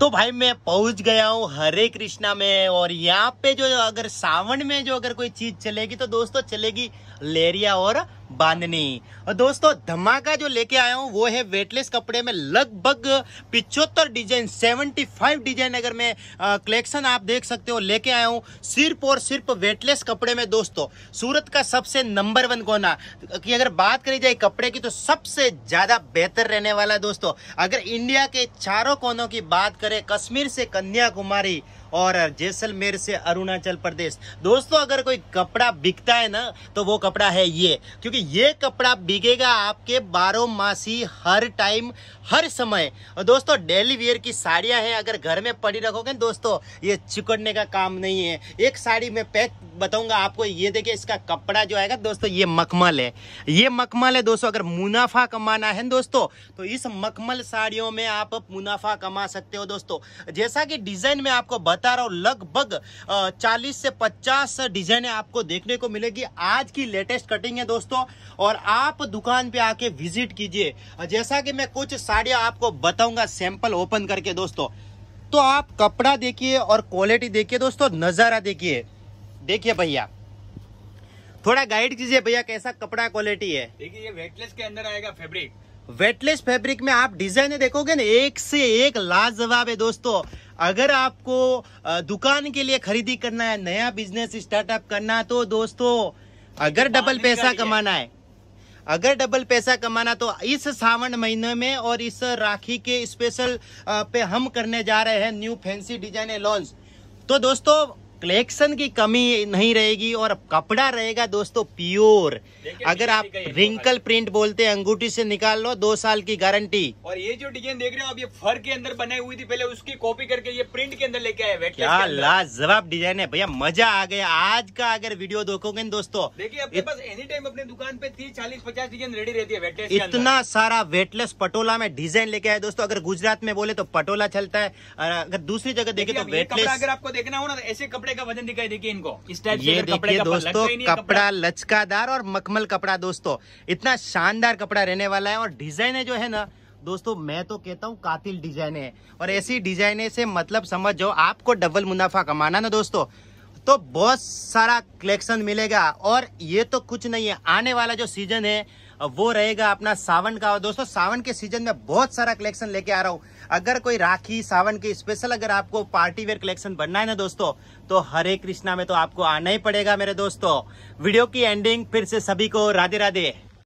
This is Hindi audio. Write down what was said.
तो भाई मैं पहुंच गया हूँ हरे कृष्णा में और यहाँ पे जो अगर सावन में जो अगर कोई चीज चलेगी तो दोस्तों चलेगी लेरिया और बांधनी और दोस्तों धमाका जो लेके आया हूँ वो है वेटलेस कपड़े में लगभग पिछहत्तर डिजाइन 75 डिजाइन अगर मैं कलेक्शन आप देख सकते हो लेके आया हूँ सिर्फ और सिर्फ वेटलेस कपड़े में दोस्तों सूरत का सबसे नंबर वन कोना की अगर बात करी जाए कपड़े की तो सबसे ज़्यादा बेहतर रहने वाला है दोस्तों अगर इंडिया के चारों कोनों की बात करें कश्मीर से कन्याकुमारी और जैसलमेर से अरुणाचल प्रदेश दोस्तों अगर कोई कपड़ा बिकता है ना तो वो कपड़ा है ये क्योंकि क्योंकि ये कपड़ा बिकेगा आपके बारह मासी हर टाइम हर समय और दोस्तों डेली वेयर की साड़ियां हैं अगर घर में पड़ी रखोगे दोस्तों ये चिकड़ने का काम नहीं है एक साड़ी में पैक बताऊंगा आपको ये देखिए इसका कपड़ा जो आएगा दोस्तों ये मखमल है ये मखमल है दोस्तों अगर मुनाफा कमाना है दोस्तों तो इस मखमल साड़ियों में आप मुनाफा कमा सकते हो दोस्तों जैसा कि डिजाइन में आपको बता रहा हूँ लगभग चालीस से पचास डिजाइने आपको देखने को मिलेगी आज की लेटेस्ट कटिंग है दोस्तों और आप दुकान पे आके विजिट कीजिए जैसा कि मैं कुछ साड़ियां आपको बताऊंगा सैंपल ओपन करके दोस्तों तो आप कपड़ा देखिए और क्वालिटी देखिए दोस्तों नज़ारा देखिए देखिए भैया थोड़ा गाइड कीजिए भैया कैसा कपड़ा क्वालिटी है देखिए ये वेटलेस के अंदर आएगा फैब्रिक वेटलेस फैब्रिक में आप डिजाइन देखोगे ना एक से एक लाजवाब है दोस्तों अगर आपको दुकान के लिए खरीदी करना है नया बिजनेस स्टार्टअप करना है तो दोस्तों अगर डबल पैसा कमाना है अगर डबल पैसा कमाना तो इस सावन महीने में और इस राखी के स्पेशल पे हम करने जा रहे हैं न्यू फैंसी डिजाइन लॉन्च तो दोस्तों कलेक्शन की कमी नहीं रहेगी और कपड़ा रहेगा दोस्तों प्योर अगर आप रिंकल प्रिंट बोलते हैं अंगूठी से निकाल लो दो साल की गारंटी और ये जो डिजाइन देख रहे हो आप ये फर के अंदर बनाई हुई थी पहले उसकी कॉपी करके ये प्रिंट के अंदर लेके आए क्या लाजवाब डिजाइन है भैया मजा आ गया आज का अगर वीडियो देखोगे दोस्तों देखिए अपने पास एनी टाइम अपने दुकान पे तीस चालीस पचास डिजाइन रेडी रहती है वेटलेस इतना सारा वेटलेस पटोला में डिजाइन लेके आए दोस्तों अगर गुजरात में बोले तो पटोला चलता है अगर दूसरी जगह देखे तो वेटलेस अगर आपको देखना हो ना तो ऐसे कपड़े कपड़े का वजन दिखाई देखिए इनको इस टाइप ये देखिए दोस्तों कपड़ा लचकादार और मखमल कपड़ा दोस्तों इतना शानदार कपड़ा रहने वाला है और डिजाइन है जो है ना दोस्तों मैं तो कहता हूँ कातिल डिजाइने है और ऐसी डिजाइने से मतलब समझ जाओ आपको डबल मुनाफा कमाना ना दोस्तों तो बहुत सारा कलेक्शन मिलेगा और ये तो कुछ नहीं है आने वाला जो सीजन है वो रहेगा अपना सावन का और दोस्तों सावन के सीजन में बहुत सारा कलेक्शन लेके आ रहा हूँ अगर कोई राखी सावन के स्पेशल अगर आपको पार्टी वेयर कलेक्शन बनना है ना दोस्तों तो हरे कृष्णा में तो आपको आना ही पड़ेगा मेरे दोस्तों वीडियो की एंडिंग फिर से सभी को राधे राधे